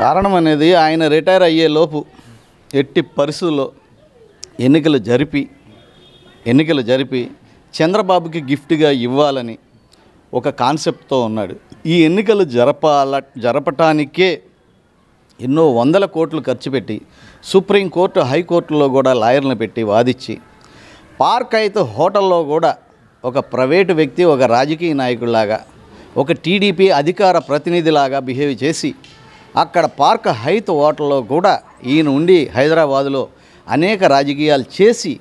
కారణం అనేది ఆయన రిటైర్ అయ్యే లోపు ఎట్టి పరిస్థితుల్లో ఎన్నికలు జరిపి ఎన్నికలు జరిపి చంద్రబాబుకి గిఫ్ట్గా ఇవ్వాలని ఒక కాన్సెప్ట్తో ఉన్నాడు ఈ ఎన్నికలు జరపాల జరపటానికే ఎన్నో వందల కోట్లు ఖర్చు పెట్టి సుప్రీంకోర్టు హైకోర్టులో కూడా లాయర్లను పెట్టి వాదిచ్చి పార్క్ అయితే హోటల్లో కూడా ఒక ప్రైవేటు వ్యక్తి ఒక రాజకీయ నాయకుడిలాగా ఒక టీడీపీ అధికార ప్రతినిధిలాగా బిహేవ్ చేసి అక్కడ పార్క్ హైత్ హోటల్లో కూడా ఈయన ఉండి హైదరాబాదులో అనేక రాజకీయాలు చేసి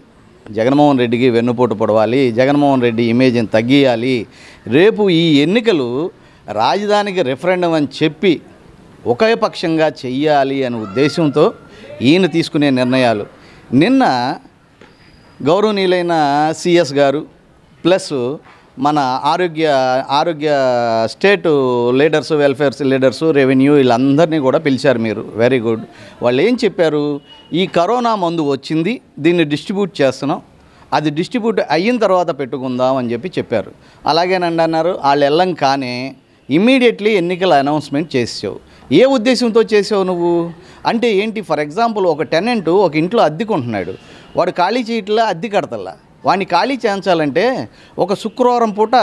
జగన్మోహన్ రెడ్డికి వెన్నుపోటు పడవాలి జగన్మోహన్ రెడ్డి ఇమేజ్ని తగ్గియాలి రేపు ఈ ఎన్నికలు రాజధానికి రిఫరెండ్ అని చెప్పి ఒకే పక్షంగా చెయ్యాలి అనే ఉద్దేశంతో ఈయన తీసుకునే నిర్ణయాలు నిన్న గౌరవనీయులైన సిఎస్ గారు ప్లస్ మన ఆరోగ్య ఆరోగ్య state leaders welfares leaders revenue వీళ్ళందరినీ కూడా పిలిచారు మీరు వెరీ గుడ్ వాళ్ళు ఏం చెప్పారు ఈ కరోనా మందు వచ్చింది దీన్ని డిస్ట్రిబ్యూట్ చేస్తున్నాం అది డిస్ట్రిబ్యూట్ అయిన తర్వాత పెట్టుకుందాం అని చెప్పి చెప్పారు అలాగేనండి అన్నారు వాళ్ళు వెళ్ళం కానీ ఇమ్మీడియట్లీ ఎన్నికల అనౌన్స్మెంట్ చేసావు ఏ ఉద్దేశంతో చేసావు నువ్వు అంటే ఏంటి ఫర్ ఎగ్జాంపుల్ ఒక టెనెంట్ ఒక ఇంట్లో అద్దెకుంటున్నాడు వాడు ఖాళీ చేయట్లా అద్దె కడతల్లా వాడిని ఖాళీ చేయించాలంటే ఒక శుక్రవారం పూట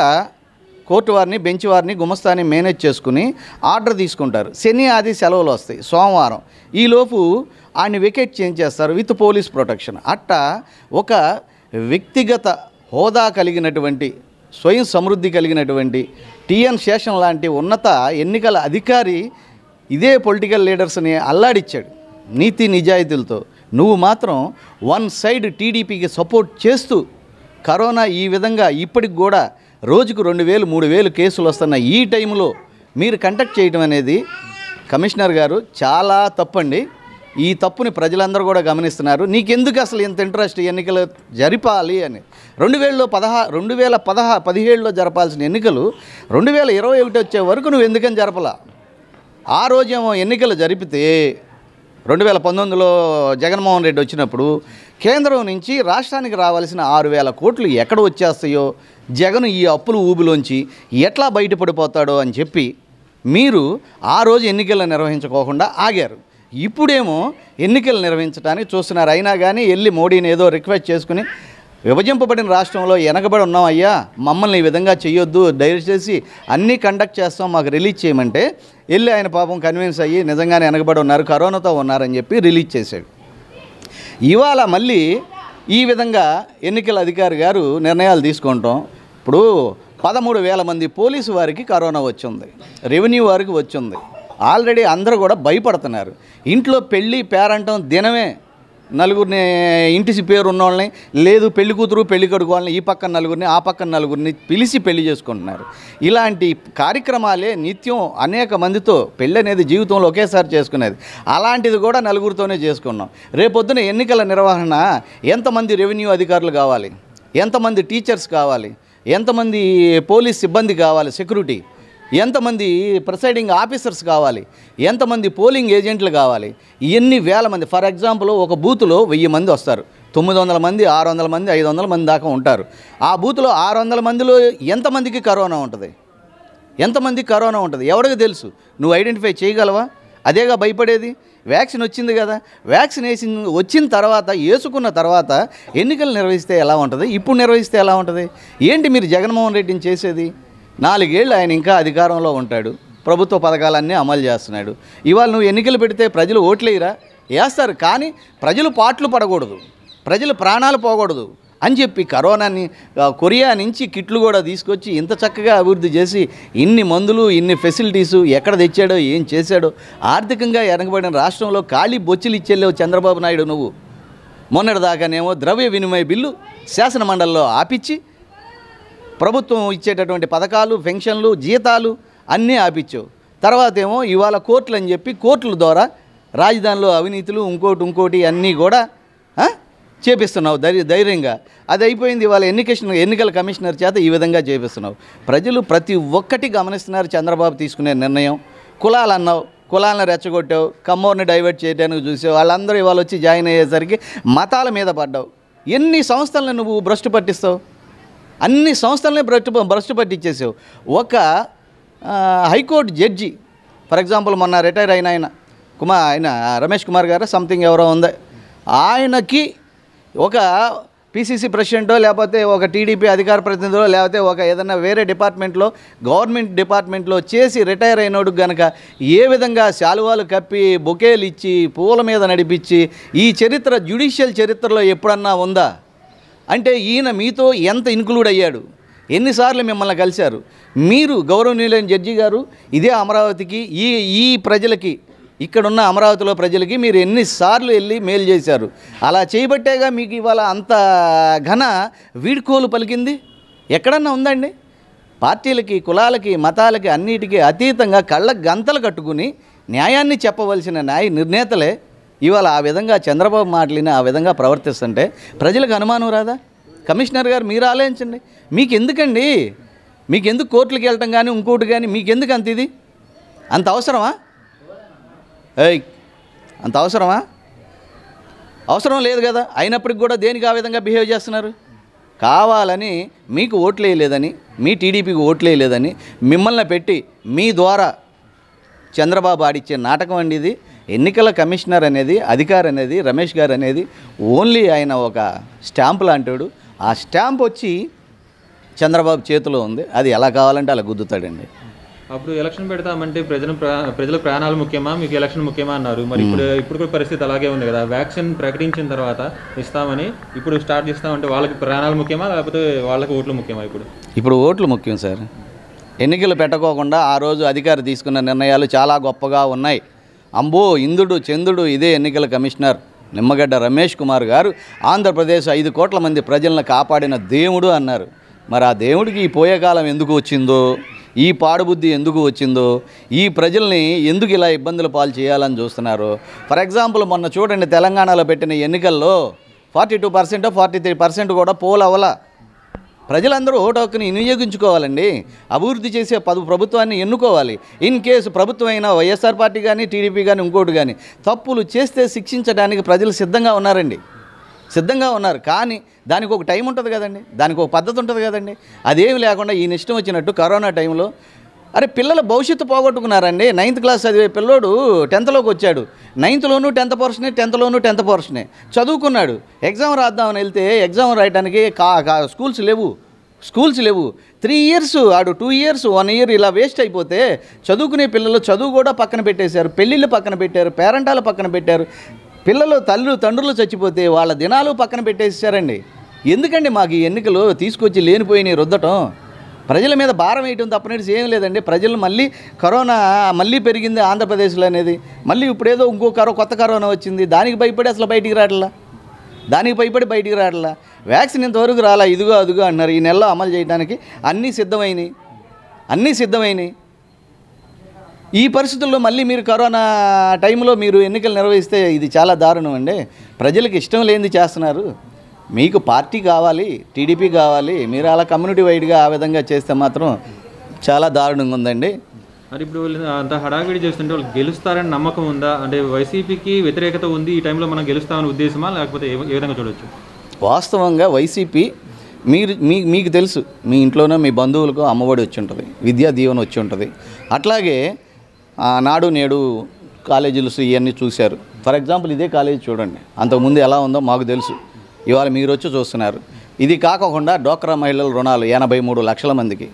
కోర్టు వారిని బెంచ్ వారిని గుమస్తాని మేనేజ్ చేసుకుని ఆర్డర్ తీసుకుంటారు శని ఆది సెలవులు వస్తాయి సోమవారం ఈలోపు ఆయన వికెట్ చేంజ్ చేస్తారు విత్ పోలీస్ ప్రొటెక్షన్ అట్టా ఒక వ్యక్తిగత హోదా కలిగినటువంటి స్వయం సమృద్ధి కలిగినటువంటి టిఎన్ శేషన్ లాంటి ఉన్నత ఎన్నికల అధికారి ఇదే పొలిటికల్ లీడర్స్ని అల్లాడిచ్చాడు నీతి నిజాయితీలతో నువ్వు మాత్రం వన్ సైడ్ టీడీపీకి సపోర్ట్ చేస్తూ కరోనా ఈ విధంగా ఇప్పటికి కూడా రోజుకు రెండు వేలు మూడు వేలు కేసులు వస్తున్న ఈ టైంలో మీరు కండక్ట్ చేయడం అనేది కమిషనర్ గారు చాలా తప్పండి ఈ తప్పుని ప్రజలందరూ కూడా గమనిస్తున్నారు నీకెందుకు అసలు ఇంత ఇంట్రెస్ట్ ఎన్నికలు జరిపాలి అని రెండు వేలలో పదహా రెండు వేల పదహా పదిహేడులో జరపాల్సిన ఎన్నికలు రెండు వేల ఇరవై ఒకటి వచ్చే వరకు నువ్వు ఎందుకని జరపలా ఆ రోజేమో ఎన్నికలు జరిపితే రెండు వేల పంతొమ్మిదిలో జగన్మోహన్ రెడ్డి వచ్చినప్పుడు కేంద్రం నుంచి రాష్ట్రానికి రావాల్సిన ఆరు వేల కోట్లు ఎక్కడ వచ్చేస్తాయో జగన్ ఈ అప్పులు ఊబిలోంచి ఎట్లా బయటపడిపోతాడో అని చెప్పి మీరు ఆ రోజు ఎన్నికలు నిర్వహించుకోకుండా ఆగారు ఇప్పుడేమో ఎన్నికలు నిర్వహించడానికి చూస్తున్నారు అయినా కానీ వెళ్ళి మోడీని ఏదో రిక్వెస్ట్ చేసుకుని విభజింపబడిన రాష్ట్రంలో వెనకబడి ఉన్నాం అయ్యా మమ్మల్ని ఈ విధంగా చేయొద్దు దయచేసి అన్నీ కండక్ట్ చేస్తాం మాకు రిలీజ్ చేయమంటే వెళ్ళి ఆయన పాపం కన్విన్స్ అయ్యి నిజంగానే వెనకబడి ఉన్నారు కరోనాతో ఉన్నారని చెప్పి రిలీజ్ చేశాడు ఇవాళ మళ్ళీ ఈ విధంగా ఎన్నికల అధికారి గారు నిర్ణయాలు తీసుకుంటాం ఇప్పుడు పదమూడు వేల మంది పోలీసు వారికి కరోనా వచ్చింది రెవెన్యూ వారికి వచ్చింది ఆల్రెడీ అందరూ కూడా భయపడుతున్నారు ఇంట్లో పెళ్ళి పేరంటం దినమే నలుగురిని ఇంటి పేరు ఉన్నవాళ్ళని లేదు పెళ్లి కూతురు పెళ్లి కొడుకు వాళ్ళని ఈ పక్కన నలుగురిని ఆ పక్కన నలుగురిని పిలిచి పెళ్లి చేసుకుంటున్నారు ఇలాంటి కార్యక్రమాలే నిత్యం అనేక మందితో పెళ్ళి అనేది జీవితంలో ఒకేసారి చేసుకునేది అలాంటిది కూడా నలుగురితోనే చేసుకున్నాం రేపొద్దున ఎన్నికల నిర్వహణ ఎంతమంది రెవెన్యూ అధికారులు కావాలి ఎంతమంది టీచర్స్ కావాలి ఎంతమంది పోలీస్ సిబ్బంది కావాలి సెక్యూరిటీ ఎంతమంది ప్రిసైడింగ్ ఆఫీసర్స్ కావాలి ఎంతమంది పోలింగ్ ఏజెంట్లు కావాలి ఎన్ని వేల మంది ఫర్ ఎగ్జాంపుల్ ఒక బూత్లో వెయ్యి మంది వస్తారు తొమ్మిది వందల మంది ఆరు వందల మంది ఐదు వందల మంది దాకా ఉంటారు ఆ బూత్లో ఆరు వందల మందిలో ఎంతమందికి కరోనా ఉంటుంది ఎంతమందికి కరోనా ఉంటుంది ఎవరికి తెలుసు నువ్వు ఐడెంటిఫై చేయగలవా అదేగా భయపడేది వ్యాక్సిన్ వచ్చింది కదా వ్యాక్సినేషన్ వచ్చిన తర్వాత వేసుకున్న తర్వాత ఎన్నికలు నిర్వహిస్తే ఎలా ఉంటుంది ఇప్పుడు నిర్వహిస్తే ఎలా ఉంటుంది ఏంటి మీరు జగన్మోహన్ రెడ్డిని చేసేది నాలుగేళ్ళు ఆయన ఇంకా అధికారంలో ఉంటాడు ప్రభుత్వ పథకాలన్నీ అమలు చేస్తున్నాడు ఇవాళ నువ్వు ఎన్నికలు పెడితే ప్రజలు ఓట్లేయరా వేస్తారు కానీ ప్రజలు పాటలు పడకూడదు ప్రజలు ప్రాణాలు పోకూడదు అని చెప్పి కరోనాని కొరియా నుంచి కిట్లు కూడా తీసుకొచ్చి ఇంత చక్కగా అభివృద్ధి చేసి ఇన్ని మందులు ఇన్ని ఫెసిలిటీసు ఎక్కడ తెచ్చాడో ఏం చేశాడో ఆర్థికంగా ఎనకబడిన రాష్ట్రంలో ఖాళీ బొచ్చులు ఇచ్చేలేవు చంద్రబాబు నాయుడు నువ్వు మొన్నటిదాకానేమో ద్రవ్య వినిమయ బిల్లు శాసనమండలిలో ఆపిచ్చి ప్రభుత్వం ఇచ్చేటటువంటి పథకాలు పెన్షన్లు జీతాలు అన్నీ ఆపించావు తర్వాత ఏమో ఇవాళ కోర్టులు అని చెప్పి కోర్టుల ద్వారా రాజధానిలో అవినీతులు ఇంకోటి ఇంకోటి అన్నీ కూడా చేపిస్తున్నావు ధైర్య ధైర్యంగా అది అయిపోయింది ఇవాళ ఎన్నికేషన్ ఎన్నికల కమిషనర్ చేత ఈ విధంగా చేపిస్తున్నావు ప్రజలు ప్రతి ఒక్కటి గమనిస్తున్నారు చంద్రబాబు తీసుకునే నిర్ణయం కులాలు అన్నావు కులాలను రెచ్చగొట్టావు కమ్మోర్ని డైవర్ట్ చేయడానికి చూసావు వాళ్ళందరూ ఇవాళ వచ్చి జాయిన్ అయ్యేసరికి మతాల మీద పడ్డావు ఎన్ని సంస్థలను నువ్వు భ్రష్టు పట్టిస్తావు అన్ని సంస్థలనే భ్రష్టు భ్రష్టు పట్టించేసావు ఒక హైకోర్టు జడ్జి ఫర్ ఎగ్జాంపుల్ మొన్న రిటైర్ అయిన ఆయన కుమార్ ఆయన రమేష్ కుమార్ గారు సంథింగ్ ఎవరో ఉంది ఆయనకి ఒక పీసీసీ ప్రెసిడెంటో లేకపోతే ఒక టీడీపీ అధికార ప్రతినిధులు లేకపోతే ఒక ఏదైనా వేరే డిపార్ట్మెంట్లో గవర్నమెంట్ డిపార్ట్మెంట్లో చేసి రిటైర్ అయినోడు గనక ఏ విధంగా శాలువాలు కప్పి బొకేలు ఇచ్చి పూల మీద నడిపించి ఈ చరిత్ర జ్యుడిషియల్ చరిత్రలో ఎప్పుడన్నా ఉందా అంటే ఈయన మీతో ఎంత ఇన్క్లూడ్ అయ్యాడు ఎన్నిసార్లు మిమ్మల్ని కలిశారు మీరు గౌరవనీయులైన జడ్జి గారు ఇదే అమరావతికి ఈ ఈ ప్రజలకి ఇక్కడున్న అమరావతిలో ప్రజలకి మీరు ఎన్నిసార్లు వెళ్ళి మేలు చేశారు అలా చేయబట్టేగా మీకు ఇవాళ అంత ఘన వీడ్కోలు పలికింది ఎక్కడన్నా ఉందండి పార్టీలకి కులాలకి మతాలకి అన్నిటికీ అతీతంగా కళ్ళ గంతలు కట్టుకుని న్యాయాన్ని చెప్పవలసిన న్యాయ నిర్ణేతలే ఇవాళ ఆ విధంగా చంద్రబాబు మాటలిని ఆ విధంగా ప్రవర్తిస్తుంటే ప్రజలకు అనుమానం రాదా కమిషనర్ గారు మీరు ఆలోచించండి మీకు ఎందుకండి మీకు ఎందుకు కోర్టులకు వెళ్ళటం కానీ ఇంకోటి కానీ మీకు ఎందుకు అంత ఇది అంత అవసరమా ఏయ్ అంత అవసరమా అవసరం లేదు కదా అయినప్పటికి కూడా దేనికి ఆ విధంగా బిహేవ్ చేస్తున్నారు కావాలని మీకు ఓట్లు వేయలేదని మీ టీడీపీకి ఓట్లు వేయలేదని మిమ్మల్ని పెట్టి మీ ద్వారా చంద్రబాబు ఆడిచ్చే నాటకం అండి ఇది ఎన్నికల కమిషనర్ అనేది అధికారి అనేది రమేష్ గారు అనేది ఓన్లీ ఆయన ఒక స్టాంప్ లాంటివాడు ఆ స్టాంప్ వచ్చి చంద్రబాబు చేతిలో ఉంది అది ఎలా కావాలంటే అలా గుద్దుతాడండి అప్పుడు ఎలక్షన్ పెడతామంటే ప్రజల ప్రజల ప్రాణాలు ముఖ్యమా మీకు ఎలక్షన్ ముఖ్యమా అన్నారు మరి ఇప్పుడు ఇప్పుడు కూడా పరిస్థితి అలాగే ఉంది కదా వ్యాక్సిన్ ప్రకటించిన తర్వాత ఇస్తామని ఇప్పుడు స్టార్ట్ చేస్తామంటే వాళ్ళకి ప్రాణాలు ముఖ్యమా లేకపోతే వాళ్ళకి ఓట్లు ముఖ్యమా ఇప్పుడు ఇప్పుడు ఓట్లు ముఖ్యం సార్ ఎన్నికలు పెట్టకోకుండా ఆ రోజు అధికారి తీసుకున్న నిర్ణయాలు చాలా గొప్పగా ఉన్నాయి అంబో ఇందుడు చందుడు ఇదే ఎన్నికల కమిషనర్ నిమ్మగడ్డ రమేష్ కుమార్ గారు ఆంధ్రప్రదేశ్ ఐదు కోట్ల మంది ప్రజలను కాపాడిన దేవుడు అన్నారు మరి ఆ దేవుడికి ఈ పోయేకాలం ఎందుకు వచ్చిందో ఈ పాడుబుద్ధి ఎందుకు వచ్చిందో ఈ ప్రజల్ని ఎందుకు ఇలా ఇబ్బందులు పాలు చేయాలని చూస్తున్నారు ఫర్ ఎగ్జాంపుల్ మొన్న చూడండి తెలంగాణలో పెట్టిన ఎన్నికల్లో forty two percent forty three percent కూడా పోలవల ప్రజలందరూ ఓటు హక్కుని వినియోగించుకోవాలండి అభివృద్ధి చేసే పదు ప్రభుత్వాన్ని ఎన్నుకోవాలి ఇన్ కేసు ప్రభుత్వం అయినా వైఎస్ఆర్ పార్టీ కానీ టీడీపీ కానీ ఇంకోటి కానీ తప్పులు చేస్తే శిక్షించడానికి ప్రజలు సిద్ధంగా ఉన్నారండి సిద్ధంగా ఉన్నారు కానీ దానికి ఒక టైం ఉంటుంది కదండి దానికి ఒక పద్ధతి ఉంటుంది కదండి అదేమి లేకుండా ఈయన ఇష్టం వచ్చినట్టు కరోనా టైంలో అరే పిల్లల భవిష్యత్తు పోగొట్టుకున్నారండి నైన్త్ క్లాస్ చదివే పిల్లోడు టెన్త్లోకి వచ్చాడు నైన్త్లోనూ టెన్త్ పోర్షనే టెన్త్లోను టెన్త్ పోర్షనే చదువుకున్నాడు ఎగ్జామ్ రాద్దామని వెళ్తే ఎగ్జామ్ రాయడానికి కా స్కూల్స్ లేవు స్కూల్స్ లేవు త్రీ ఇయర్స్ ఆడు టూ ఇయర్స్ వన్ ఇయర్ ఇలా వేస్ట్ అయిపోతే చదువుకునే పిల్లలు చదువు కూడా పక్కన పెట్టేశారు పెళ్ళిళ్ళు పక్కన పెట్టారు పేరెంటాలు పక్కన పెట్టారు పిల్లలు తల్లు తండ్రులు చచ్చిపోతే వాళ్ళ దినాలు పక్కన పెట్టేసారండి ఎందుకండి మాకు ఈ ఎన్నికలు తీసుకొచ్చి లేనిపోయినాయి రుద్దటం ప్రజల మీద భారం వేయటం తప్పనేసి ఏం లేదండి ప్రజలు మళ్ళీ కరోనా మళ్ళీ పెరిగింది ఆంధ్రప్రదేశ్లో అనేది మళ్ళీ ఇప్పుడు ఏదో ఇంకో కరో కొత్త కరోనా వచ్చింది దానికి భయపడి అసలు బయటికి రావట్లా దానికి భయపడి బయటికి రావట్లా వ్యాక్సిన్ ఇంతవరకు రాలా ఇదిగో అదిగో అన్నారు ఈ నెలలో అమలు చేయడానికి అన్నీ సిద్ధమైనవి అన్నీ సిద్ధమైనవి ఈ పరిస్థితుల్లో మళ్ళీ మీరు కరోనా టైంలో మీరు ఎన్నికలు నిర్వహిస్తే ఇది చాలా దారుణం అండి ప్రజలకు ఇష్టం లేనిది చేస్తున్నారు మీకు పార్టీ కావాలి టీడీపీ కావాలి మీరు అలా కమ్యూనిటీ వైడ్గా ఆ విధంగా చేస్తే మాత్రం చాలా దారుణంగా ఉందండి మరి ఇప్పుడు వీళ్ళు అంత హడావిడి చేస్తుంటే వాళ్ళు గెలుస్తారని నమ్మకం ఉందా అంటే వైసీపీకి వ్యతిరేకత ఉంది ఈ టైంలో మనం గెలుస్తామని ఉద్దేశమా లేకపోతే ఏ విధంగా చూడవచ్చు వాస్తవంగా వైసీపీ మీరు మీ మీకు తెలుసు మీ ఇంట్లోనే మీ బంధువులకు అమ్మఒడి వచ్చి ఉంటుంది విద్యా దీవెన వచ్చి ఉంటుంది అట్లాగే నాడు నేడు కాలేజీలు ఇవన్నీ చూశారు ఫర్ ఎగ్జాంపుల్ ఇదే కాలేజీ చూడండి అంతకుముందు ఎలా ఉందో మాకు తెలుసు ఇవాళ మీరు వచ్చి చూస్తున్నారు ఇది కాకుండా డోక్రా మహిళల రుణాలు ఎనభై మూడు లక్షల మందికి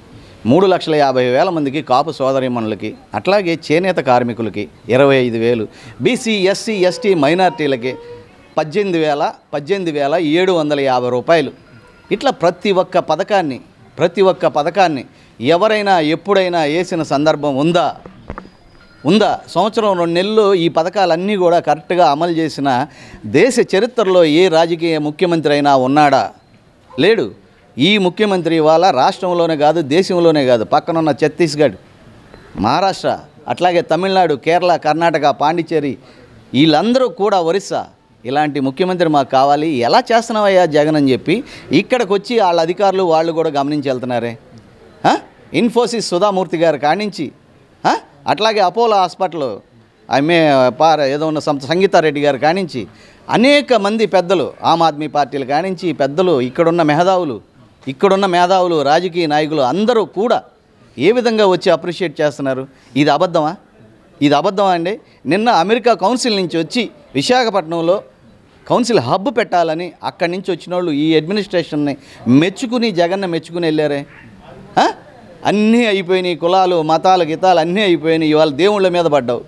మూడు లక్షల యాభై వేల మందికి కాపు సోదరిమణులకి అట్లాగే చేనేత కార్మికులకి ఇరవై ఐదు వేలు బీసీ ఎస్సీ ఎస్టీ మైనార్టీలకి పద్దెనిమిది వేల పద్దెనిమిది వేల ఏడు వందల యాభై రూపాయలు ఇట్లా ప్రతి ఒక్క పథకాన్ని ప్రతి ఒక్క పథకాన్ని ఎవరైనా ఎప్పుడైనా వేసిన సందర్భం ఉందా ఉందా సంవత్సరం రెండు నెలలు ఈ పథకాలన్నీ కూడా కరెక్ట్గా అమలు చేసిన దేశ చరిత్రలో ఏ రాజకీయ ముఖ్యమంత్రి అయినా ఉన్నాడా లేడు ఈ ముఖ్యమంత్రి ఇవాళ రాష్ట్రంలోనే కాదు దేశంలోనే కాదు పక్కనున్న ఛత్తీస్గఢ్ మహారాష్ట్ర అట్లాగే తమిళనాడు కేరళ కర్ణాటక పాండిచ్చేరి వీళ్ళందరూ కూడా ఒరిస్సా ఇలాంటి ముఖ్యమంత్రి మాకు కావాలి ఎలా చేస్తున్నావయ్యా జగన్ అని చెప్పి ఇక్కడికి వచ్చి వాళ్ళ అధికారులు వాళ్ళు కూడా గమనించి వెళ్తున్నారే ఇన్ఫోసిస్ సుధామూర్తి గారు కానించి అట్లాగే అపోలో హాస్పిటల్ ఆమె పార ఏదో ఉన్న సంగీతారెడ్డి గారు కానించి అనేక మంది పెద్దలు ఆమ్ ఆద్మీ పార్టీలు కానించి పెద్దలు ఇక్కడున్న మెహదావులు ఇక్కడున్న మేధావులు రాజకీయ నాయకులు అందరూ కూడా ఏ విధంగా వచ్చి అప్రిషియేట్ చేస్తున్నారు ఇది అబద్ధమా ఇది అబద్ధమా అండి నిన్న అమెరికా కౌన్సిల్ నుంచి వచ్చి విశాఖపట్నంలో కౌన్సిల్ హబ్ పెట్టాలని అక్కడి నుంచి వచ్చిన వాళ్ళు ఈ అడ్మినిస్ట్రేషన్ని మెచ్చుకుని జగన్న మెచ్చుకుని వెళ్ళారే అన్నీ అయిపోయినాయి కులాలు మతాలు గితాలు అన్నీ అయిపోయినాయి ఇవాళ దేవుళ్ళ మీద పడ్డావు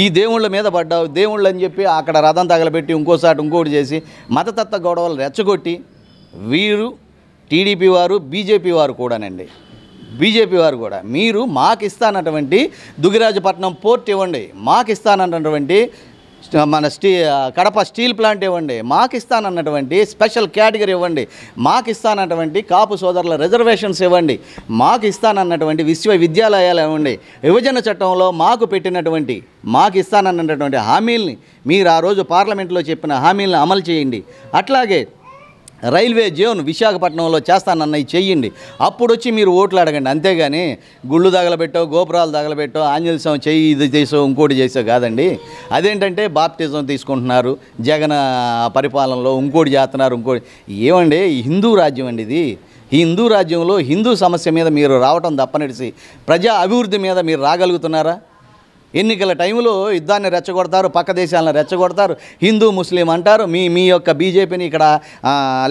ఈ దేవుళ్ళ మీద పడ్డావు దేవుళ్ళు అని చెప్పి అక్కడ రథం తగలబెట్టి ఇంకోసారి ఇంకోటి చేసి మతతత్వ గొడవలు రెచ్చగొట్టి వీరు టీడీపీ వారు బీజేపీ వారు కూడానండి బీజేపీ వారు కూడా మీరు మాకు ఇస్తానటువంటి దుగిరాజపట్నం పోర్ట్ ఇవ్వండి మాకు ఇస్తానటువంటి మన స్టీ కడప స్టీల్ ప్లాంట్ ఇవ్వండి మాకు ఇస్తానన్నటువంటి స్పెషల్ కేటగిరీ ఇవ్వండి మాకు ఇస్తానన్నటువంటి కాపు సోదరుల రిజర్వేషన్స్ ఇవ్వండి మాకు ఇస్తానన్నటువంటి విశ్వవిద్యాలయాలు ఇవ్వండి విభజన చట్టంలో మాకు పెట్టినటువంటి మాకు ఇస్తానన్నటువంటి హామీల్ని మీరు ఆ రోజు పార్లమెంట్లో చెప్పిన హామీలను అమలు చేయండి అట్లాగే రైల్వే జోన్ విశాఖపట్నంలో ఇది చెయ్యండి అప్పుడు వచ్చి మీరు ఓట్లు అడగండి అంతేగాని గుళ్ళు తగలబెట్టో గోపురాలు తగలబెట్టో ఆంజనేయ స్వామి చెయ్యి ఇది చేసో ఇంకోటి చేసో కాదండి అదేంటంటే బాప్టిజం తీసుకుంటున్నారు జగన్ పరిపాలనలో ఇంకోటి చేస్తున్నారు ఇంకోటి ఏమండి హిందూ రాజ్యం అండి ఇది ఈ హిందూ రాజ్యంలో హిందూ సమస్య మీద మీరు రావటం తప్పనడిసి ప్రజా అభివృద్ధి మీద మీరు రాగలుగుతున్నారా ఎన్నికల టైంలో యుద్ధాన్ని రెచ్చగొడతారు పక్క దేశాలను రెచ్చగొడతారు హిందూ ముస్లిం అంటారు మీ మీ యొక్క బీజేపీని ఇక్కడ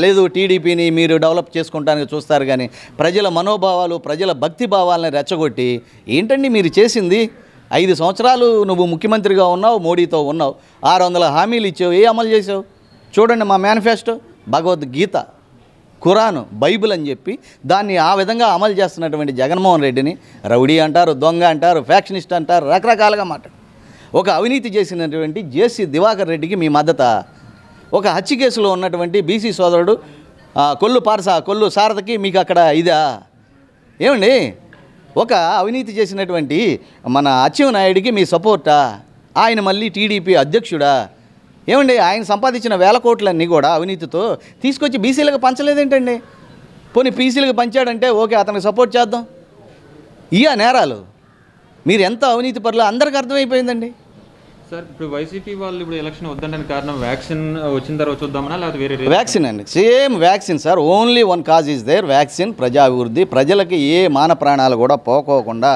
లేదు టీడీపీని మీరు డెవలప్ చేసుకుంటానికి చూస్తారు కానీ ప్రజల మనోభావాలు ప్రజల భక్తి భావాలను రెచ్చగొట్టి ఏంటండి మీరు చేసింది ఐదు సంవత్సరాలు నువ్వు ముఖ్యమంత్రిగా ఉన్నావు మోడీతో ఉన్నావు ఆరు వందల హామీలు ఇచ్చావు ఏ అమలు చేసావు చూడండి మా మేనిఫెస్టో భగవద్గీత ఖురాన్ బైబిల్ అని చెప్పి దాన్ని ఆ విధంగా అమలు చేస్తున్నటువంటి జగన్మోహన్ రెడ్డిని రౌడీ అంటారు దొంగ అంటారు ఫ్యాక్షనిస్ట్ అంటారు రకరకాలుగా మాట ఒక అవినీతి చేసినటువంటి జేసీ దివాకర్ రెడ్డికి మీ మద్దత ఒక హత్య కేసులో ఉన్నటువంటి బీసీ సోదరుడు కొల్లు పారస కొల్లు సారథకి మీకు అక్కడ ఇదా ఏమండి ఒక అవినీతి చేసినటువంటి మన అచ్చెం నాయుడికి మీ సపోర్టా ఆయన మళ్ళీ టీడీపీ అధ్యక్షుడా ఏమండి ఆయన సంపాదించిన వేల కోట్లన్నీ కూడా అవినీతితో తీసుకొచ్చి బీసీలకు పంచలేదేంటండి పోనీ పీసీలకు పంచాడంటే ఓకే అతనికి సపోర్ట్ చేద్దాం ఇయా నేరాలు మీరు ఎంత అవినీతి పరులు అందరికీ అర్థమైపోయిందండి సార్ ఇప్పుడు వైసీపీ వాళ్ళు ఇప్పుడు ఎలక్షన్ వద్దంటే కారణం వ్యాక్సిన్ వచ్చిన తర్వాత చూద్దామనా లేకపోతే వేరే వ్యాక్సిన్ అండి same vaccine sir only one cause is there vaccine ప్రజాభివృద్ధి ప్రజలకి ఏ మాన ప్రాణాలు కూడా పోకోకుండా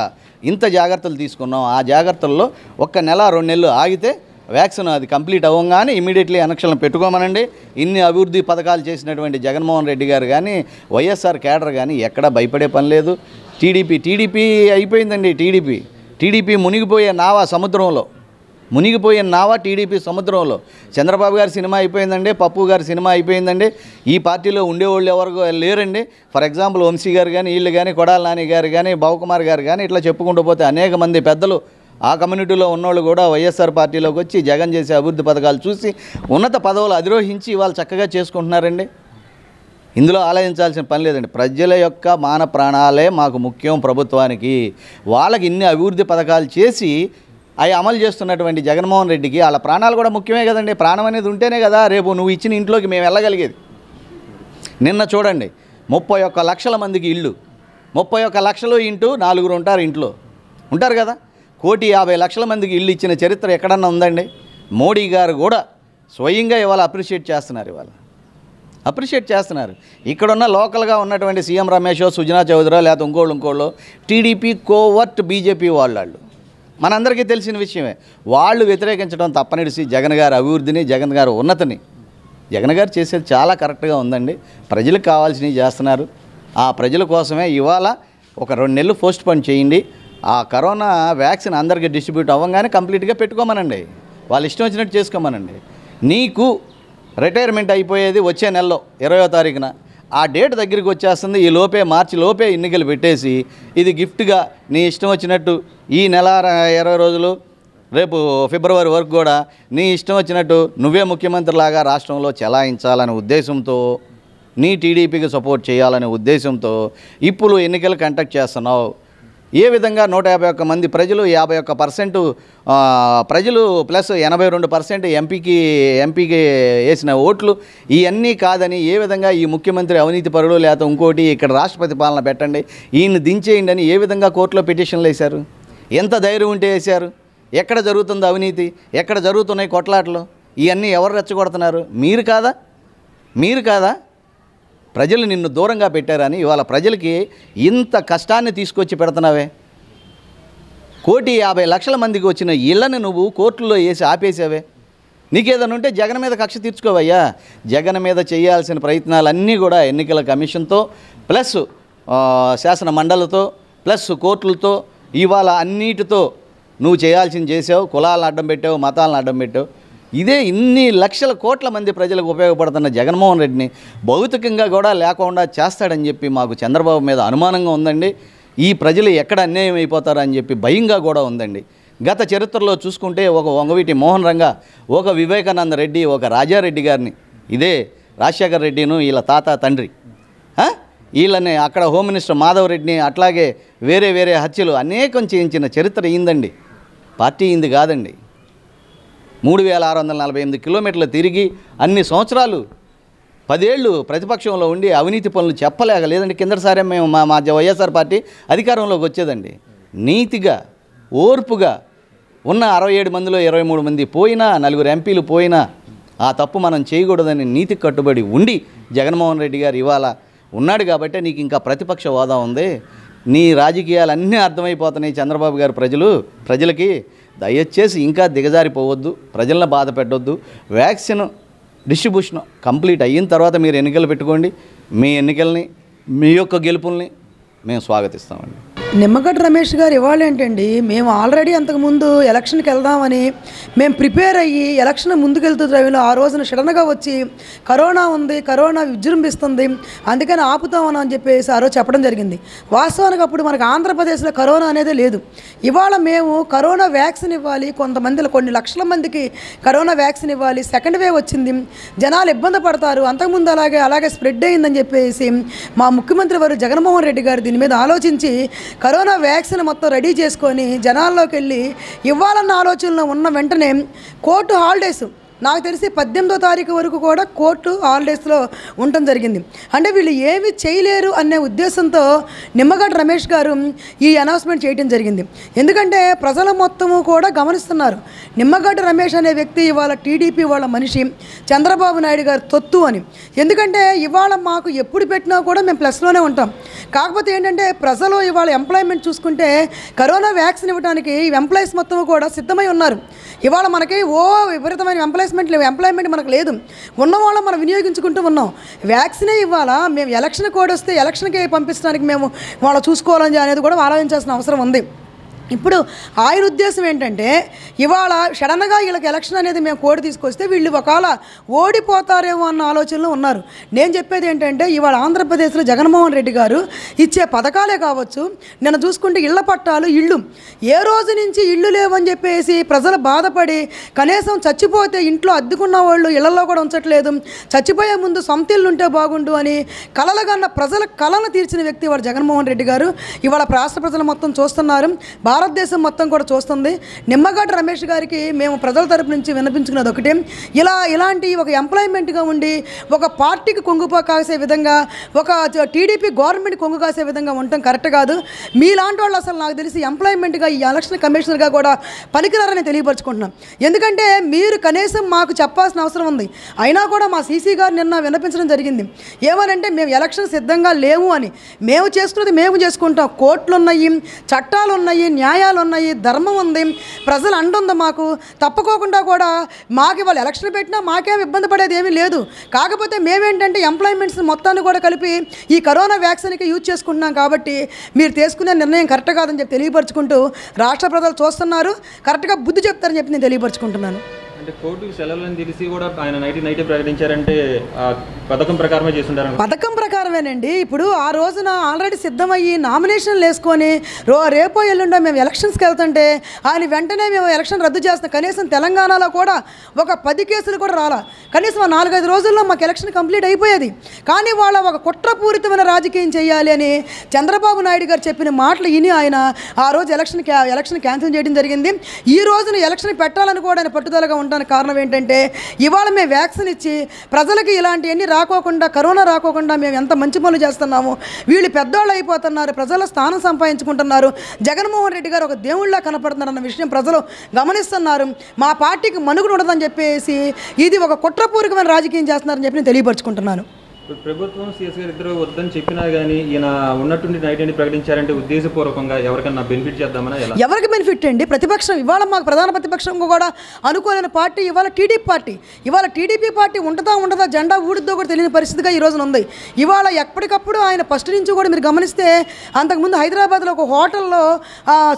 ఇంత జాగ్రత్తలు తీసుకున్నాం ఆ జాగ్రత్తల్లో ఒక్క నెల రెండు నెలలు ఆగితే వ్యాక్సిన్ అది కంప్లీట్ అవ్వగానే ఇమీడియట్లీ ఎలక్షన్లు పెట్టుకోమనండి ఇన్ని అభివృద్ధి పథకాలు చేసినటువంటి జగన్మోహన్ రెడ్డి గారు కానీ వైఎస్ఆర్ కేడర్ కానీ ఎక్కడా భయపడే పని లేదు టీడీపీ టీడీపీ అయిపోయిందండి టీడీపీ టీడీపీ మునిగిపోయే నావా సముద్రంలో మునిగిపోయే నావా టీడీపీ సముద్రంలో చంద్రబాబు గారి సినిమా అయిపోయిందండి పప్పు గారి సినిమా అయిపోయిందండి ఈ పార్టీలో ఉండేవాళ్ళు ఎవరు లేరండి ఫర్ ఎగ్జాంపుల్ వంశీ గారు కానీ వీళ్ళు కానీ కొడాల నాని గారు కానీ బావకుమార్ గారు కానీ ఇట్లా చెప్పుకుంటూ పోతే అనేక మంది పెద్దలు ఆ కమ్యూనిటీలో ఉన్నోళ్ళు కూడా వైఎస్ఆర్ పార్టీలోకి వచ్చి జగన్ చేసే అభివృద్ధి పథకాలు చూసి ఉన్నత పదవులు అధిరోహించి వాళ్ళు చక్కగా చేసుకుంటున్నారండి ఇందులో ఆలోచించాల్సిన పని లేదండి ప్రజల యొక్క మాన ప్రాణాలే మాకు ముఖ్యం ప్రభుత్వానికి వాళ్ళకి ఇన్ని అభివృద్ధి పథకాలు చేసి అవి అమలు చేస్తున్నటువంటి జగన్మోహన్ రెడ్డికి వాళ్ళ ప్రాణాలు కూడా ముఖ్యమే కదండి ప్రాణం అనేది ఉంటేనే కదా రేపు నువ్వు ఇచ్చిన ఇంట్లోకి మేము వెళ్ళగలిగేది నిన్న చూడండి ముప్పై ఒక్క లక్షల మందికి ఇల్లు ముప్పై ఒక్క లక్షలు ఇంటూ నాలుగురు ఉంటారు ఇంట్లో ఉంటారు కదా కోటి యాభై లక్షల మందికి ఇల్లు ఇచ్చిన చరిత్ర ఎక్కడన్నా ఉందండి మోడీ గారు కూడా స్వయంగా ఇవాళ అప్రిషియేట్ చేస్తున్నారు ఇవాళ అప్రిషియేట్ చేస్తున్నారు ఇక్కడున్న లోకల్గా ఉన్నటువంటి సీఎం రమేషో సుజనా చౌదరో లేకపోతే ఇంకోళ్ళు ఇంకోళ్ళు టీడీపీ కోవర్ట్ బీజేపీ వాళ్ళు మనందరికీ తెలిసిన విషయమే వాళ్ళు వ్యతిరేకించడం తప్పనిడిసి జగన్ గారి అభివృద్ధిని జగన్ గారి ఉన్నతిని జగన్ గారు చేసేది చాలా కరెక్ట్గా ఉందండి ప్రజలకు కావాల్సినవి చేస్తున్నారు ఆ ప్రజల కోసమే ఇవాళ ఒక రెండు నెలలు పోస్ట్ పోన్ చేయండి ఆ కరోనా వ్యాక్సిన్ అందరికీ డిస్ట్రిబ్యూట్ అవ్వగానే కంప్లీట్గా పెట్టుకోమనండి వాళ్ళు ఇష్టం వచ్చినట్టు చేసుకోమనండి నీకు రిటైర్మెంట్ అయిపోయేది వచ్చే నెలలో ఇరవయో తారీఖున ఆ డేట్ దగ్గరికి వచ్చేస్తుంది ఈ లోపే మార్చి లోపే ఎన్నికలు పెట్టేసి ఇది గిఫ్ట్గా నీ ఇష్టం వచ్చినట్టు ఈ నెల ఇరవై రోజులు రేపు ఫిబ్రవరి వరకు కూడా నీ ఇష్టం వచ్చినట్టు నువ్వే ముఖ్యమంత్రిలాగా రాష్ట్రంలో చెలాయించాలనే ఉద్దేశంతో నీ టీడీపీకి సపోర్ట్ చేయాలనే ఉద్దేశంతో ఇప్పుడు ఎన్నికలు కండక్ట్ చేస్తున్నావు ఏ విధంగా నూట యాభై ఒక్క మంది ప్రజలు యాభై ఒక్క పర్సెంట్ ప్రజలు ప్లస్ ఎనభై రెండు పర్సెంట్ ఎంపీకి ఎంపీకి వేసిన ఓట్లు ఇవన్నీ కాదని ఏ విధంగా ఈ ముఖ్యమంత్రి అవినీతి పరుడు లేకపోతే ఇంకోటి ఇక్కడ రాష్ట్రపతి పాలన పెట్టండి ఈయన దించేయండి అని ఏ విధంగా కోర్టులో పిటిషన్లు వేశారు ఎంత ధైర్యం ఉంటే వేశారు ఎక్కడ జరుగుతుంది అవినీతి ఎక్కడ జరుగుతున్నాయి కొట్లాటలు ఇవన్నీ ఎవరు రెచ్చగొడుతున్నారు మీరు కాదా మీరు కాదా ప్రజలు నిన్ను దూరంగా పెట్టారని ఇవాళ ప్రజలకి ఇంత కష్టాన్ని తీసుకొచ్చి పెడుతున్నావే కోటి యాభై లక్షల మందికి వచ్చిన ఇళ్లను నువ్వు కోర్టులో వేసి ఆపేసావే నీకేదన్నా ఉంటే జగన్ మీద కక్ష తీర్చుకోవయ్యా జగన్ మీద చేయాల్సిన ప్రయత్నాలన్నీ కూడా ఎన్నికల కమిషన్తో ప్లస్ శాసన మండలితో ప్లస్ కోర్టులతో ఇవాళ అన్నిటితో నువ్వు చేయాల్సింది చేసావు కులాలను అడ్డం పెట్టావు మతాలను అడ్డం పెట్టావు ఇదే ఇన్ని లక్షల కోట్ల మంది ప్రజలకు ఉపయోగపడుతున్న జగన్మోహన్ రెడ్డిని భౌతికంగా కూడా లేకుండా చేస్తాడని చెప్పి మాకు చంద్రబాబు మీద అనుమానంగా ఉందండి ఈ ప్రజలు ఎక్కడ అన్యాయం అయిపోతారని చెప్పి భయంగా కూడా ఉందండి గత చరిత్రలో చూసుకుంటే ఒక వంగవీటి మోహన్ రంగ ఒక వివేకానంద రెడ్డి ఒక రాజారెడ్డి గారిని ఇదే రాజశేఖర్ రెడ్డిను వీళ్ళ తాత తండ్రి వీళ్ళని అక్కడ హోమ్ మినిస్టర్ మాధవ్ రెడ్డిని అట్లాగే వేరే వేరే హత్యలు అనేకం చేయించిన చరిత్ర ఇందండి పార్టీ ఇంది కాదండి మూడు వేల ఆరు వందల నలభై ఎనిమిది కిలోమీటర్లు తిరిగి అన్ని సంవత్సరాలు పదేళ్ళు ప్రతిపక్షంలో ఉండి అవినీతి పనులు చెప్పలేక లేదంటే కిందసారే మేము మా మా వైఎస్ఆర్ పార్టీ అధికారంలోకి వచ్చేదండి నీతిగా ఓర్పుగా ఉన్న అరవై ఏడు మందిలో ఇరవై మూడు మంది పోయినా నలుగురు ఎంపీలు పోయినా ఆ తప్పు మనం చేయకూడదని నీతి కట్టుబడి ఉండి జగన్మోహన్ రెడ్డి గారు ఇవాళ ఉన్నాడు కాబట్టే నీకు ఇంకా ప్రతిపక్ష హోదా ఉంది నీ రాజకీయాలన్నీ అర్థమైపోతున్నాయి చంద్రబాబు గారు ప్రజలు ప్రజలకి దయచేసి ఇంకా దిగజారిపోవద్దు ప్రజలను బాధ పెట్టొద్దు వ్యాక్సిన్ డిస్ట్రిబ్యూషన్ కంప్లీట్ అయిన తర్వాత మీరు ఎన్నికలు పెట్టుకోండి మీ ఎన్నికల్ని మీ యొక్క గెలుపుల్ని మేము స్వాగతిస్తామండి నిమ్మగడ్డ రమేష్ గారు ఇవాళ ఏంటండి మేము ఆల్రెడీ అంతకుముందు ఎలక్షన్కి వెళ్దామని మేము ప్రిపేర్ అయ్యి ఎలక్షన్ ముందుకెళ్తూ టైంలో ఆ రోజున షడన్గా వచ్చి కరోనా ఉంది కరోనా విజృంభిస్తుంది అందుకని ఆపుతామని అని చెప్పేసి ఆ రోజు చెప్పడం జరిగింది వాస్తవానికి అప్పుడు మనకు ఆంధ్రప్రదేశ్లో కరోనా అనేది లేదు ఇవాళ మేము కరోనా వ్యాక్సిన్ ఇవ్వాలి కొంతమంది కొన్ని లక్షల మందికి కరోనా వ్యాక్సిన్ ఇవ్వాలి సెకండ్ వేవ్ వచ్చింది జనాలు ఇబ్బంది పడతారు అంతకుముందు అలాగే అలాగే స్ప్రెడ్ అయిందని చెప్పేసి మా ముఖ్యమంత్రి వారు జగన్మోహన్ రెడ్డి గారు దీని మీద ఆలోచించి కరోనా వ్యాక్సిన్ మొత్తం రెడీ చేసుకొని జనాల్లోకి వెళ్ళి ఇవ్వాలన్న ఆలోచనలో ఉన్న వెంటనే కోర్టు హాలిడేస్ నాకు తెలిసి పద్దెనిమిదో తారీఖు వరకు కూడా కోర్టు హాలిడేస్లో ఉండటం జరిగింది అంటే వీళ్ళు ఏమి చేయలేరు అనే ఉద్దేశంతో నిమ్మగడ్డ రమేష్ గారు ఈ అనౌన్స్మెంట్ చేయడం జరిగింది ఎందుకంటే ప్రజల మొత్తము కూడా గమనిస్తున్నారు నిమ్మగడ్డ రమేష్ అనే వ్యక్తి ఇవాళ టీడీపీ వాళ్ళ మనిషి చంద్రబాబు నాయుడు గారు తొత్తు అని ఎందుకంటే ఇవాళ మాకు ఎప్పుడు పెట్టినా కూడా మేము ప్లస్లోనే ఉంటాం కాకపోతే ఏంటంటే ప్రజలు ఇవాళ ఎంప్లాయ్మెంట్ చూసుకుంటే కరోనా వ్యాక్సిన్ ఇవ్వడానికి ఎంప్లాయీస్ మొత్తం కూడా సిద్ధమై ఉన్నారు ఇవాళ మనకి ఓ విపరీతమైన ఎంప్లాయీస్ రీప్లేస్మెంట్ లేవు ఎంప్లాయ్మెంట్ మనకు లేదు ఉన్నవాళ్ళం మనం వినియోగించుకుంటూ ఉన్నాం వ్యాక్సినే ఇవ్వాలా మేము ఎలక్షన్ కోడ్ వస్తే ఎలక్షన్కి పంపించడానికి మేము వాళ్ళు చూసుకోవాలని అనేది కూడా ఆలోచించాల్సిన అవసరం ఉంది ఇప్పుడు ఆయన ఉద్దేశం ఏంటంటే ఇవాళ షడన్గా వీళ్ళకి ఎలక్షన్ అనేది మేము కోడి తీసుకొస్తే వీళ్ళు ఒకవేళ ఓడిపోతారేమో అన్న ఆలోచనలో ఉన్నారు నేను చెప్పేది ఏంటంటే ఇవాళ ఆంధ్రప్రదేశ్లో జగన్మోహన్ రెడ్డి గారు ఇచ్చే పథకాలే కావచ్చు నేను చూసుకుంటే ఇళ్ల పట్టాలు ఇళ్ళు ఏ రోజు నుంచి ఇళ్ళు లేవని చెప్పేసి ప్రజలు బాధపడి కనీసం చచ్చిపోతే ఇంట్లో అద్దెకున్న వాళ్ళు ఇళ్లలో కూడా ఉంచట్లేదు చచ్చిపోయే ముందు సొంత ఇల్లు ఉంటే బాగుండు అని కలలుగా ప్రజల కళను తీర్చిన వ్యక్తి వాడు జగన్మోహన్ రెడ్డి గారు ఇవాళ రాష్ట్ర ప్రజలు మొత్తం చూస్తున్నారు భారతదేశం మొత్తం కూడా చూస్తుంది నిమ్మగడ్డ రమేష్ గారికి మేము ప్రజల తరపు నుంచి వినిపించుకున్నది ఒకటి ఇలా ఇలాంటి ఒక ఎంప్లాయ్మెంట్గా ఉండి ఒక పార్టీకి కొంగుపో కాసే విధంగా ఒక టీడీపీ గవర్నమెంట్ కొంగు కాసే విధంగా ఉండటం కరెక్ట్ కాదు మీలాంటి వాళ్ళు అసలు నాకు తెలిసి ఎంప్లాయ్మెంట్గా ఈ ఎలక్షన్ కమిషనర్గా కూడా పనికిరారని తెలియపరచుకుంటున్నాం ఎందుకంటే మీరు కనీసం మాకు చెప్పాల్సిన అవసరం ఉంది అయినా కూడా మా సీసీ గారు నిన్న వినిపించడం జరిగింది ఏమనంటే మేము ఎలక్షన్ సిద్ధంగా లేవు అని మేము చేసుకున్నది మేము చేసుకుంటాం కోర్టులు ఉన్నాయి చట్టాలు ఉన్నాయి న్యాయ న్యాయాలు ఉన్నాయి ధర్మం ఉంది ప్రజలు అంటుంది మాకు తప్పుకోకుండా కూడా మాకు ఇవాళ ఎలక్షన్ పెట్టినా మాకేం ఇబ్బంది పడేది ఏమీ లేదు కాకపోతే మేమేంటంటే ఎంప్లాయ్మెంట్స్ మొత్తాన్ని కూడా కలిపి ఈ కరోనా వ్యాక్సిన్కి యూజ్ చేసుకుంటున్నాం కాబట్టి మీరు తీసుకునే నిర్ణయం కరెక్ట్ కాదని చెప్పి తెలియపరచుకుంటూ రాష్ట్ర ప్రజలు చూస్తున్నారు కరెక్ట్గా బుద్ధి చెప్తారని చెప్పి నేను తెలియపరచుకుంటున్నాను అంటే సెలవులను తెలిసి కూడా ఆయన నైట్ నైట్ ప్రకటించారంటే పథకం ప్రకారమే చేస్తుంటారు పథకం ప్రకారమేనండి ఇప్పుడు ఆ రోజున ఆల్రెడీ సిద్ధమయ్యి నామినేషన్ వేసుకొని రో రేపో ఎల్లుండో మేము ఎలక్షన్స్కి వెళ్తుంటే ఆయన వెంటనే మేము ఎలక్షన్ రద్దు చేస్తాం కనీసం తెలంగాణలో కూడా ఒక పది కేసులు కూడా రాలా కనీసం నాలుగైదు రోజుల్లో మాకు ఎలక్షన్ కంప్లీట్ అయిపోయేది కానీ వాళ్ళ ఒక కుట్రపూరితమైన రాజకీయం చేయాలి అని చంద్రబాబు నాయుడు గారు చెప్పిన మాటలు విని ఆయన ఆ రోజు ఎలక్షన్ ఎలక్షన్ క్యాన్సిల్ చేయడం జరిగింది ఈ రోజున ఎలక్షన్ పెట్టాలని కూడా ఆయన పట్టుదలగా ఉండడానికి కారణం ఏంటంటే ఇవాళ మేము వ్యాక్సిన్ ఇచ్చి ప్రజలకి ఇలాంటివన్నీ రాకోకుండా కరోనా రాకోకుండా మేము ఎంత మంచి పనులు చేస్తున్నాము వీళ్ళు పెద్దవాళ్ళు అయిపోతున్నారు ప్రజల స్థానం సంపాదించుకుంటున్నారు జగన్మోహన్ రెడ్డి గారు ఒక దేవుళ్ళ కనపడుతున్నారన్న విషయం ప్రజలు గమనిస్తున్నారు మా పార్టీకి మనుగుడు ఉండదని చెప్పేసి ఇది ఒక కుట్ర కుట్రపూర్వకమైన రాజకీయం చేస్తున్నారని చెప్పి నేను తెలియపరుచుకుంటున్నాను ఇప్పుడు ప్రభుత్వం సీఎస్ గారు ఇద్దరు వద్దని చెప్పినా కానీ ఈయన ఉన్నటువంటి ఐడియాని ప్రకటించారంటే ఉద్దేశపూర్వకంగా ఎవరికన్నా బెనిఫిట్ చేద్దామని ఎవరికి బెనిఫిట్ అండి ప్రతిపక్షం ఇవాళ మాకు ప్రధాన ప్రతిపక్షం కూడా అనుకోలేని పార్టీ ఇవాళ టీడీపీ పార్టీ ఇవాళ టీడీపీ పార్టీ ఉండదా ఉండదా జెండా ఊడిద్దో కూడా తెలియని పరిస్థితిగా ఈ రోజున ఉంది ఇవాళ ఎప్పటికప్పుడు ఆయన ఫస్ట్ నుంచి కూడా మీరు గమనిస్తే అంతకుముందు హైదరాబాద్లో ఒక హోటల్లో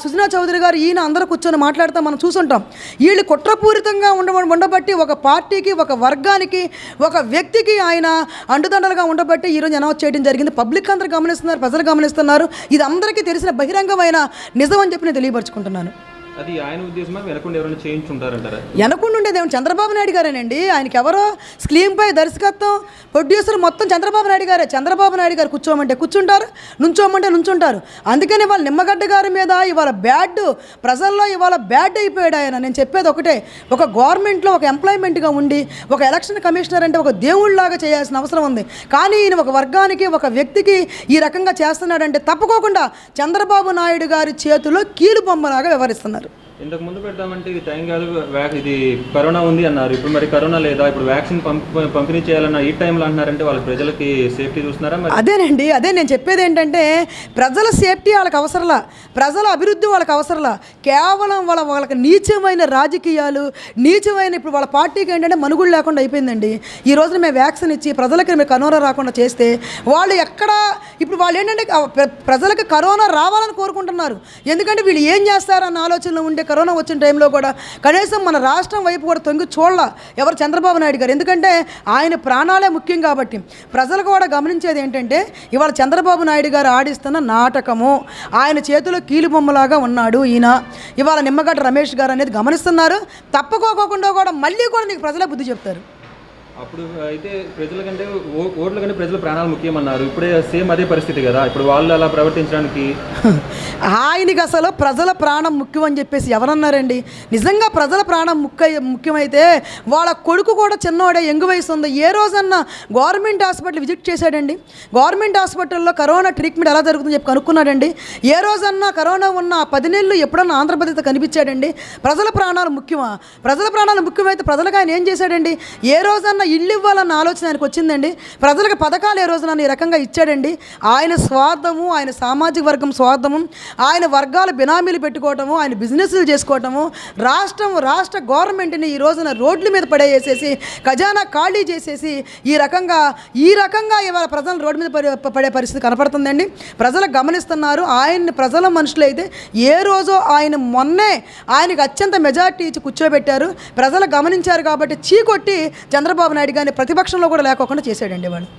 సుజనా చౌదరి గారు ఈయన అందరూ కూర్చొని మాట్లాడుతూ మనం చూసుంటాం వీళ్ళు కుట్రపూరితంగా ఉండ ఉండబట్టి ఒక పార్టీకి ఒక వర్గానికి ఒక వ్యక్తికి ఆయన అండుదా అండదండలుగా ఉండబట్టి ఈరోజు అనౌన్స్ చేయడం జరిగింది పబ్లిక్ అందరూ గమనిస్తున్నారు ప్రజలు గమనిస్తున్నారు ఇది అందరికీ తెలిసిన బహిరంగమైన నిజం అని చెప్పి నేను తెలియపరుచుకుంటున్నాను అది ఆయన వెనకుండా ఎవరైనా చేయించుంటారంటారా వెనకుండా ఉండేది ఏమో చంద్రబాబు నాయుడు గారేనండి ఆయనకి ఎవరో పై దర్శకత్వం ప్రొడ్యూసర్ మొత్తం చంద్రబాబు నాయుడు గారే చంద్రబాబు నాయుడు గారు కూర్చోమంటే కూర్చుంటారు నుంచోమంటే నుంచుంటారు అందుకని వాళ్ళ నిమ్మగడ్డ గారి మీద ఇవాళ బ్యాడ్ ప్రజల్లో ఇవాళ బ్యాడ్ అయిపోయాడు ఆయన నేను చెప్పేది ఒకటే ఒక గవర్నమెంట్లో ఒక ఎంప్లాయ్మెంట్గా ఉండి ఒక ఎలక్షన్ కమిషనర్ అంటే ఒక దేవుళ్ళలాగా చేయాల్సిన అవసరం ఉంది కానీ ఈయన ఒక వర్గానికి ఒక వ్యక్తికి ఈ రకంగా చేస్తున్నాడంటే తప్పుకోకుండా చంద్రబాబు నాయుడు గారి చేతిలో కీలు బొమ్మలాగా వ్యవహరిస్తున్నారు ఇంతకు ముందు పెడతామంటే ఇది టైం కాదు ఇది కరోనా ఉంది అన్నారు ఇప్పుడు మరి కరోనా లేదా ఇప్పుడు వ్యాక్సిన్ పంపిణీ చేయాలన్న ఈ టైంలో అంటున్నారంటే వాళ్ళ ప్రజలకి సేఫ్టీ చూస్తున్నారా మరి అదేనండి అదే నేను చెప్పేది ఏంటంటే ప్రజల సేఫ్టీ వాళ్ళకి అవసరంలా ప్రజల అభివృద్ధి వాళ్ళకి అవసరంలా కేవలం వాళ్ళ వాళ్ళకి నీచమైన రాజకీయాలు నీచమైన ఇప్పుడు వాళ్ళ పార్టీకి ఏంటంటే మనుగుడు లేకుండా అయిపోయిందండి ఈ రోజున మేము వ్యాక్సిన్ ఇచ్చి ప్రజలకి మేము కరోనా రాకుండా చేస్తే వాళ్ళు ఎక్కడ ఇప్పుడు వాళ్ళు ఏంటంటే ప్రజలకు కరోనా రావాలని కోరుకుంటున్నారు ఎందుకంటే వీళ్ళు ఏం చేస్తారన్న ఆలోచనలో ఉండే కరోనా వచ్చిన టైంలో కూడా కనీసం మన రాష్ట్రం వైపు కూడా తొంగి చూడాల ఎవరు చంద్రబాబు నాయుడు గారు ఎందుకంటే ఆయన ప్రాణాలే ముఖ్యం కాబట్టి ప్రజలు కూడా గమనించేది ఏంటంటే ఇవాళ చంద్రబాబు నాయుడు గారు ఆడిస్తున్న నాటకము ఆయన చేతిలో కీలుబొమ్మలాగా ఉన్నాడు ఈయన ఇవాళ నిమ్మగడ్డ రమేష్ గారు అనేది గమనిస్తున్నారు తప్పుకోకుండా కూడా మళ్ళీ కూడా నీకు ప్రజలే బుద్ధి చెప్తారు అప్పుడు అయితే ప్రజల కంటే ఓట్ల కంటే ప్రజల ప్రాణాలు ముఖ్యమన్నారు ఇప్పుడే సేమ్ అదే పరిస్థితి కదా ఇప్పుడు వాళ్ళు అలా ప్రవర్తించడానికి ఆయనకి అసలు ప్రజల ప్రాణం ముఖ్యం అని చెప్పేసి ఎవరన్నారండి నిజంగా ప్రజల ప్రాణం ముఖ్య ముఖ్యమైతే వాళ్ళ కొడుకు కూడా చిన్నవాడే ఎంగు వయసు ఉంది ఏ రోజన్నా గవర్నమెంట్ హాస్పిటల్ విజిట్ చేశాడండి గవర్నమెంట్ హాస్పిటల్లో కరోనా ట్రీట్మెంట్ ఎలా జరుగుతుందో చెప్పి కనుక్కున్నాడండి ఏ రోజన్నా కరోనా ఉన్న పది నెలలు ఎప్పుడన్నా ఆంధ్రప్రదేశ్ కనిపించాడండి ప్రజల ప్రాణాలు ముఖ్యమా ప్రజల ప్రాణాలు ముఖ్యమైతే ప్రజలకు ఆయన ఏం చేశాడండి ఏ రోజన్నా ఇల్లు ఇవ్వాలన్న ఆలోచన ఆయనకు వచ్చిందండి ప్రజలకు పథకాలు ఏ రోజున ఈ రకంగా ఇచ్చాడండి ఆయన స్వార్థము ఆయన సామాజిక వర్గం స్వార్థము ఆయన వర్గాలు బినామీలు పెట్టుకోవటము ఆయన బిజినెస్లు చేసుకోవటము రాష్ట్రం రాష్ట్ర గవర్నమెంట్ని ఈ రోజున రోడ్ల మీద పడేసేసి ఖజానా ఖాళీ చేసేసి ఈ రకంగా ఈ రకంగా ఇవాళ ప్రజలు రోడ్డు మీద పడే పరిస్థితి కనపడుతుందండి ప్రజలు గమనిస్తున్నారు ఆయన్ని ప్రజల మనుషులైతే ఏ రోజో ఆయన మొన్నే ఆయనకు అత్యంత మెజార్టీ ఇచ్చి కూర్చోబెట్టారు ప్రజలు గమనించారు కాబట్టి చీకొట్టి చంద్రబాబు చంద్రబాబు నాయుడు కానీ ప్రతిపక్షంలో కూడా లేకోకుండా చేశాడండి వాడు